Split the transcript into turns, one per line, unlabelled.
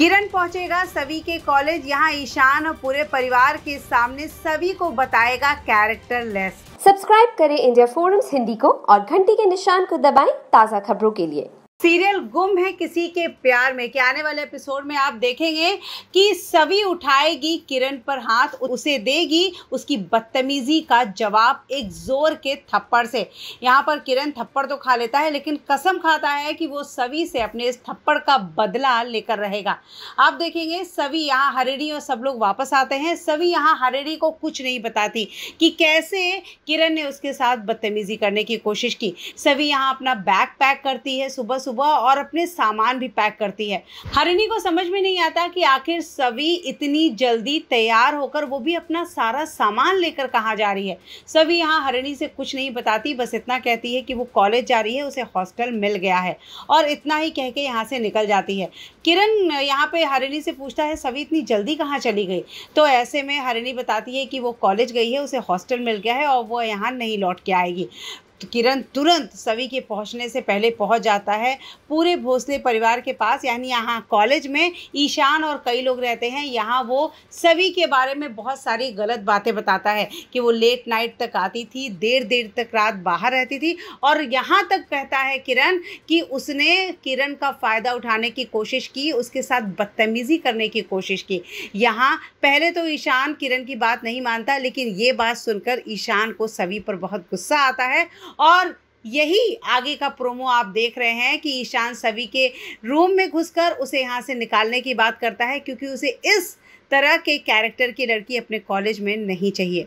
किरण पहुंचेगा सभी के कॉलेज यहां ईशान और पूरे परिवार के सामने सभी को बताएगा कैरेक्टर लेस
सब्सक्राइब करें इंडिया फोरम्स हिंदी को और घंटी के निशान को दबाएं ताज़ा खबरों के लिए सीरियल गुम है किसी के प्यार में कि आने वाले
एपिसोड में आप देखेंगे कि सभी उठाएगी किरण पर हाथ उसे देगी उसकी बदतमीजी का जवाब एक जोर के थप्पड़ से यहाँ पर किरण थप्पड़ तो खा लेता है लेकिन कसम खाता है कि वो सभी से अपने इस थप्पड़ का बदला लेकर रहेगा आप देखेंगे सभी यहाँ हरेडी और सब लोग वापस आते हैं सभी यहाँ हरेडी को कुछ नहीं बताती कि कैसे किरण ने उसके साथ बदतमीजी करने की कोशिश की सभी यहाँ अपना बैग पैक करती है सुबह सुबह सुबह और अपने सामान भी पैक करती है हरिणी को समझ में नहीं आता कि आखिर सभी इतनी जल्दी तैयार होकर वो भी अपना सारा सामान लेकर कहाँ जा रही है सभी यहाँ हरिणी से कुछ नहीं बताती बस इतना कहती है कि वो कॉलेज जा रही है उसे हॉस्टल मिल गया है और इतना ही कह के यहाँ से निकल जाती है किरण यहाँ पे हरिणी से पूछता है सभी इतनी जल्दी कहाँ चली गई तो ऐसे में हरिणी बताती है कि वो कॉलेज गई है उसे हॉस्टल मिल गया है और वो यहाँ नहीं लौट के आएगी किरण तुरंत सभी के पहुंचने से पहले पहुंच जाता है पूरे भोसले परिवार के पास यानी यहाँ कॉलेज में ईशान और कई लोग रहते हैं यहाँ वो सभी के बारे में बहुत सारी गलत बातें बताता है कि वो लेट नाइट तक आती थी देर देर तक रात बाहर रहती थी और यहाँ तक कहता है किरण कि उसने किरण का फ़ायदा उठाने की कोशिश की उसके साथ बदतमीज़ी करने की कोशिश की यहाँ पहले तो ईशान किरण की बात नहीं मानता लेकिन ये बात सुनकर ईशान को सभी पर बहुत गुस्सा आता है और यही आगे का प्रोमो आप देख रहे हैं कि ईशान सभी के रूम में घुसकर उसे यहाँ से निकालने की बात करता है क्योंकि उसे इस तरह के कैरेक्टर की लड़की अपने कॉलेज में नहीं चाहिए